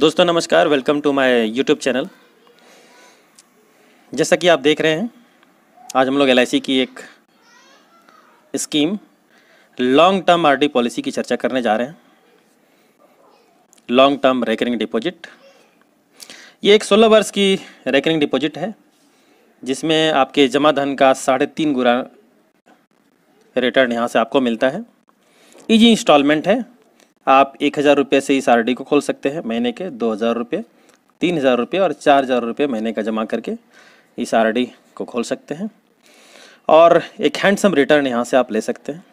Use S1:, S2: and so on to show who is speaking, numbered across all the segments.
S1: दोस्तों नमस्कार welcome to my YouTube channel जैसा कि आप देख रहे हैं आज हम लोग एल की एक scheme long term RD policy की चर्चा करने जा रहे हैं लॉन्ग टर्म रेकरिंग डिपॉजिट ये एक 16 वर्ष की रेकरिंग डिपॉजिट है जिसमें आपके जमा धन का साढ़े तीन गुना रिटर्न यहाँ से आपको मिलता है ईजी इंस्टॉलमेंट है आप एक हज़ार रुपये से इस आरडी को खोल सकते हैं महीने के दो हज़ार रुपये तीन हज़ार रुपये और चार हज़ार रुपये महीने का जमा करके इस आरडी को खोल सकते हैं और एक हैंडसम रिटर्न यहाँ से आप ले सकते हैं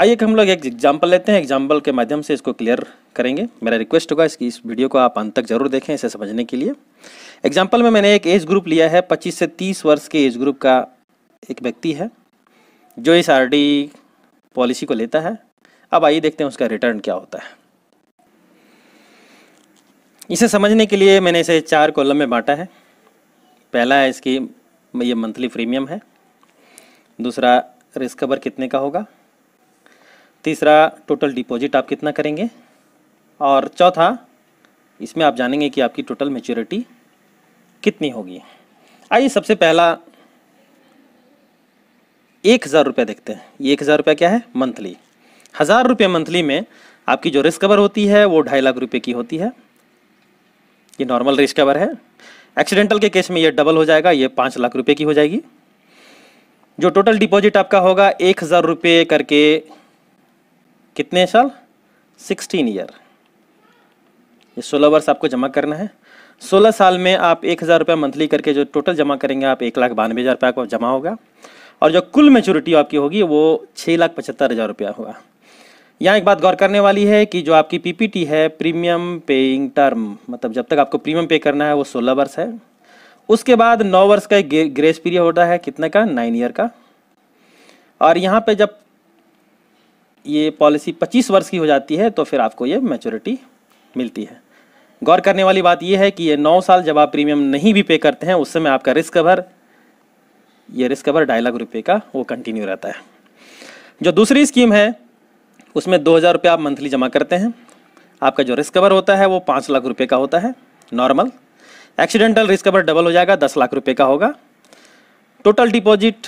S1: आइए कि हम लोग एक एग्जाम्पल लेते हैं एग्जाम्पल के माध्यम से इसको क्लियर करेंगे मेरा रिक्वेस्ट होगा इसकी इस वीडियो को आप अंत तक जरूर देखें इसे समझने के लिए एग्जाम्पल में मैंने एक एज ग्रुप लिया है 25 से 30 वर्ष के एज ग्रुप का एक व्यक्ति है जो इस आरडी पॉलिसी को लेता है अब आइए देखते हैं उसका रिटर्न क्या होता है इसे समझने के लिए मैंने इसे चार कॉलम में बांटा है पहला है इसकी ये मंथली प्रीमियम है दूसरा रिस्क कवर कितने का होगा तीसरा टोटल डिपॉजिट आप कितना करेंगे और चौथा इसमें आप जानेंगे कि आपकी टोटल मेच्योरिटी कितनी होगी आइए सबसे पहला एक हज़ार रुपये देखते हैं ये एक हज़ार रुपये क्या है मंथली हज़ार रुपये मंथली में आपकी जो रिस्क कवर होती है वो ढाई लाख रुपये की होती है ये नॉर्मल रिस्क कवर है एक्सीडेंटल के केस में ये डबल हो जाएगा ये पाँच लाख रुपये की हो जाएगी जो टोटल डिपॉजिट आपका होगा एक हज़ार रुपये करके कितने साल सिक्सटीन ईयर ये सोलह वर्ष आपको जमा करना है सोलह साल में आप एक हज़ार रुपये मंथली करके जो टोटल जमा करेंगे आप एक लाख बानवे हज़ार रुपये आपको जमा होगा और जो कुल मेचोरिटी आपकी होगी वो छः लाख पचहत्तर हज़ार रुपया होगा यहाँ एक बात गौर करने वाली है कि जो आपकी पीपीटी है प्रीमियम पेइंग टर्म मतलब जब तक आपको प्रीमियम पे करना है वो सोलह वर्ष है उसके बाद नौ वर्ष का एक ग्रेस पीरियड होता है कितने का नाइन ईयर का और यहाँ पे जब ये पॉलिसी पच्चीस वर्ष की हो जाती है तो फिर आपको ये मेचोरिटी मिलती है गौर करने वाली बात यह है कि ये नौ साल जब आप प्रीमियम नहीं भी पे करते हैं उस समय आपका रिस्क कवर ये रिस्क कवर ढाई लाख रुपये का वो कंटिन्यू रहता है जो दूसरी स्कीम है उसमें दो हज़ार रुपये आप मंथली जमा करते हैं आपका जो रिस्क कवर होता है वो पाँच लाख रुपये का होता है normal accidental risk cover double हो जाएगा दस लाख रुपये का होगा टोटल डिपॉजिट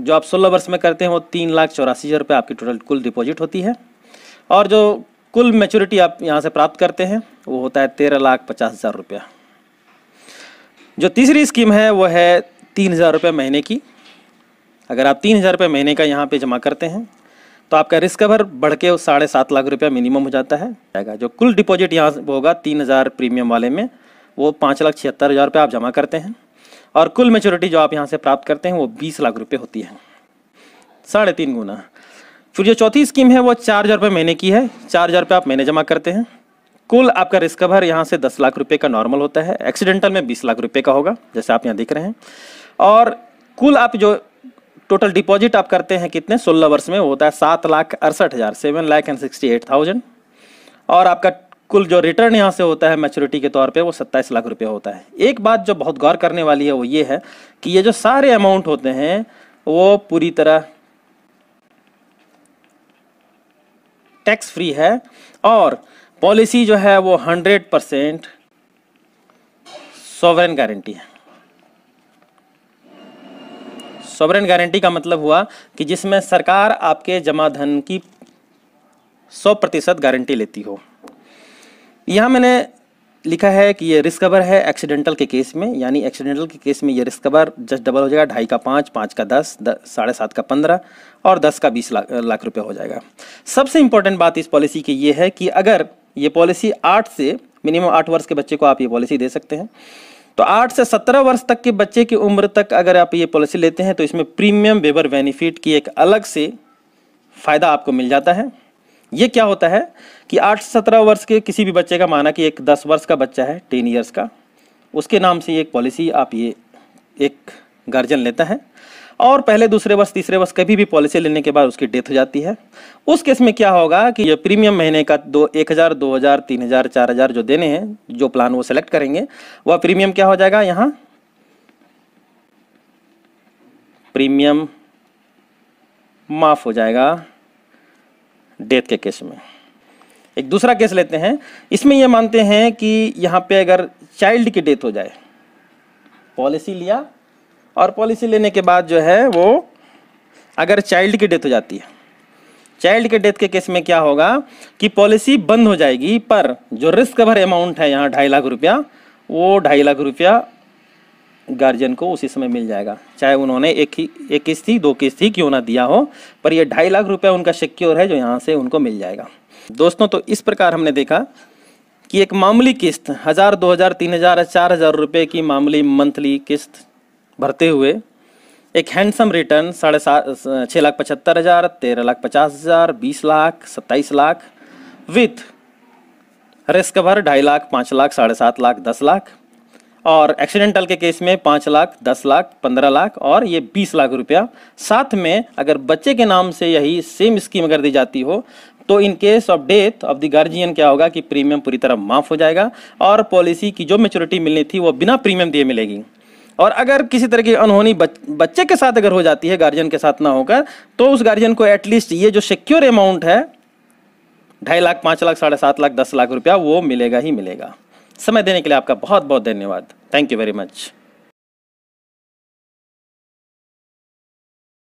S1: जो आप सोलह वर्ष में करते हैं वो तीन लाख चौरासी हज़ार रुपये आपकी टोटल कुल डिपॉजिट होती है और जो कुल मेच्योरिटी आप यहाँ से प्राप्त करते हैं वो होता है तेरह लाख पचास हज़ार रुपया जो तीसरी स्कीम है वो है तीन हज़ार रुपये महीने की अगर आप तीन हज़ार रुपये महीने का यहाँ पे जमा करते हैं तो आपका रिस्क कवर बढ़ के साढ़े सात लाख रुपया मिनिमम हो जाता है जाएगा जो कुल डिपॉजिट यहाँ होगा तीन हज़ार प्रीमियम वाले में वो पाँच लाख छिहत्तर हज़ार रुपये आप जमा करते हैं और कुल मेचोरिटी जो आप यहाँ से प्राप्त करते हैं वो बीस लाख रुपये होती है साढ़े तीन गुना फिर जो चौथी स्कीम है वो चार हज़ार रुपये महीने की है चार हज़ार रुपये आप महीने जमा करते हैं कुल आपका रिस्क कवर यहाँ से दस लाख रुपये का नॉर्मल होता है एक्सीडेंटल में बीस लाख रुपये का होगा जैसे आप यहाँ देख रहे हैं और कुल आप जो टोटल डिपॉजिट आप करते हैं कितने सोलह वर्ष में होता है सात लाख अड़सठ हज़ार seven lakh and sixty eight thousand और आपका कुल जो रिटर्न यहाँ से होता है मैच्योरिटी के तौर पे वो सत्ताईस लाख रुपया होता है एक बात जो बहुत गौर करने वाली है वो ये है कि ये जो सारे अमाउंट होते हैं वो पूरी तरह टैक्स फ्री है और पॉलिसी जो है वो हंड्रेड परसेंट गारंटी है सॉवरेन गारंटी का मतलब हुआ कि जिसमें सरकार आपके जमा धन की सौ प्रतिशत गारंटी लेती हो यहाँ मैंने लिखा है कि ये रिस्क कवर है एक्सीडेंटल के केस में यानी एक्सीडेंटल के केस में ये रिस्क कवर जस्ट डबल हो जाएगा ढाई का पाँच पाँच का दस साढ़े सात का पंद्रह और दस का बीस लाख लाख रुपये हो जाएगा सबसे इम्पोर्टेंट बात इस पॉलिसी की ये है कि अगर ये पॉलिसी आठ से मिनिमम आठ वर्ष के बच्चे को आप ये पॉलिसी दे सकते हैं तो आठ से सत्रह वर्ष तक के बच्चे की उम्र तक अगर आप ये पॉलिसी लेते हैं तो इसमें प्रीमियम वेबर बेनिफिट की एक अलग से फ़ायदा आपको मिल जाता है ये क्या होता है कि आठ से सत्रह वर्ष के किसी भी बच्चे का माना कि एक दस वर्ष का बच्चा है टेन ईयर्स का उसके नाम से एक पॉलिसी आप ये एक गार्जियन लेता है और पहले दूसरे वर्ष तीसरे वर्ष कभी भी पॉलिसी लेने के बाद उसकी डेथ हो जाती है उस केस में क्या होगा कि ये प्रीमियम महीने का दो एक हज़ार दो हज़ार तीन हज़ार चार हज़ार जो देने हैं जो प्लान वो सेलेक्ट करेंगे वह प्रीमियम क्या हो जाएगा यहाँ प्रीमियम माफ़ हो जाएगा डेथ के केस में एक दूसरा केस लेते हैं इसमें यह मानते हैं कि यहाँ पे अगर चाइल्ड की डेथ हो जाए पॉलिसी लिया और पॉलिसी लेने के बाद जो है वो अगर चाइल्ड की डेथ हो जाती है चाइल्ड के डेथ के केस में क्या होगा कि पॉलिसी बंद हो जाएगी पर जो रिस्क भर अमाउंट है यहाँ ढाई लाख रुपया वो ढाई लाख रुपया गार्जियन को उसी समय मिल जाएगा चाहे उन्होंने एक ही एक किस्त थी दो किस्त थी क्यों ना दिया हो पर ये ढाई लाख रुपया उनका सिक्योर है जो यहाँ से उनको मिल जाएगा दोस्तों तो इस प्रकार हमने देखा कि एक मामूली किस्त हज़ार दो हज़ार तीन हज़ार चार हज़ार रुपये की मामूली मंथली किस्त भरते हुए एक हैंडसम रिटर्न साढ़े सात छः लाख पचहत्तर हज़ार तेरह लाख पचास हज़ार बीस लाख सत्ताईस लाख विथ रिस्क कवर ढाई लाख पाँच लाख साढ़े सात लाख दस लाख और एक्सीडेंटल के केस में पाँच लाख दस लाख पंद्रह लाख और ये बीस लाख रुपया साथ में अगर बच्चे के नाम से यही सेम स्कीम अगर दी जाती हो तो in case of death of the guardian क्या होगा कि प्रीमियम पूरी तरह माफ़ हो जाएगा और पॉलिसी की जो मेच्योरिटी मिलनी थी वो बिना प्रीमियम दिए मिलेगी और अगर किसी तरह की अनहोनी बच, बच्चे के साथ अगर हो जाती है गार्जियन के साथ ना होकर तो उस गार्जियन को एटलीस्ट ये जो सिक्योर अमाउंट है ढाई लाख पाँच लाख साढ़े सात लाख दस लाख रुपया वो मिलेगा ही मिलेगा समय देने के लिए आपका बहुत बहुत धन्यवाद थैंक यू वेरी मच